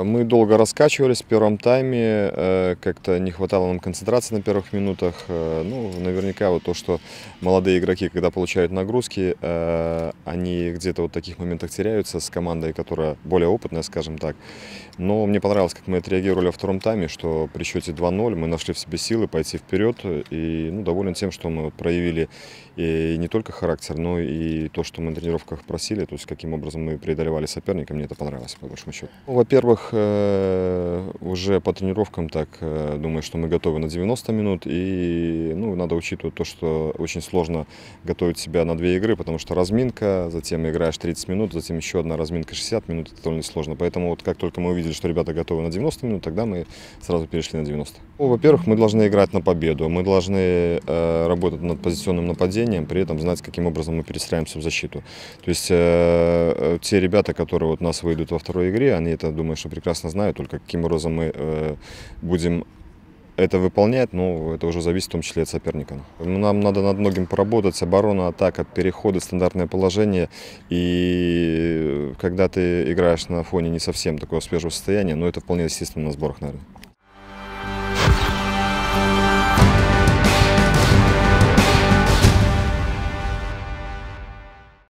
А мы долго раскачивались в первом тайме, э, как-то не хватало нам концентрации на первых минутах. Э, ну, наверняка вот то, что молодые игроки, когда получают нагрузки, э, они где-то вот в таких моментах теряются с командой, которая более опытная, скажем так. Но мне понравилось, как мы отреагировали во втором тайме, что при счете 2-0 мы нашли в себе силы пойти вперед. И ну, доволен тем, что мы проявили и не только характер, но и то, что мы на тренировках просили, то есть каким образом мы преодолевали соперника, мне это понравилось, по большому счету. Во-первых, Э, уже по тренировкам так, э, думаю, что мы готовы на 90 минут. И ну, надо учитывать то, что очень сложно готовить себя на две игры, потому что разминка, затем играешь 30 минут, затем еще одна разминка 60 минут, это довольно сложно. Поэтому вот как только мы увидели, что ребята готовы на 90 минут, тогда мы сразу перешли на 90. Ну, Во-первых, мы должны играть на победу, мы должны э, работать над позиционным нападением, при этом знать, каким образом мы перестраиваемся в защиту. То есть э, э те ребята, которые вот нас выйдут во второй игре, они это, думаю, что прекрасно знаю, только каким образом мы э, будем это выполнять, но это уже зависит в том числе от соперника. Ну, нам надо над многим поработать. Оборона, атака, переходы, стандартное положение. И когда ты играешь на фоне не совсем такого свежего состояния, но ну, это вполне естественно на сборах, наверное.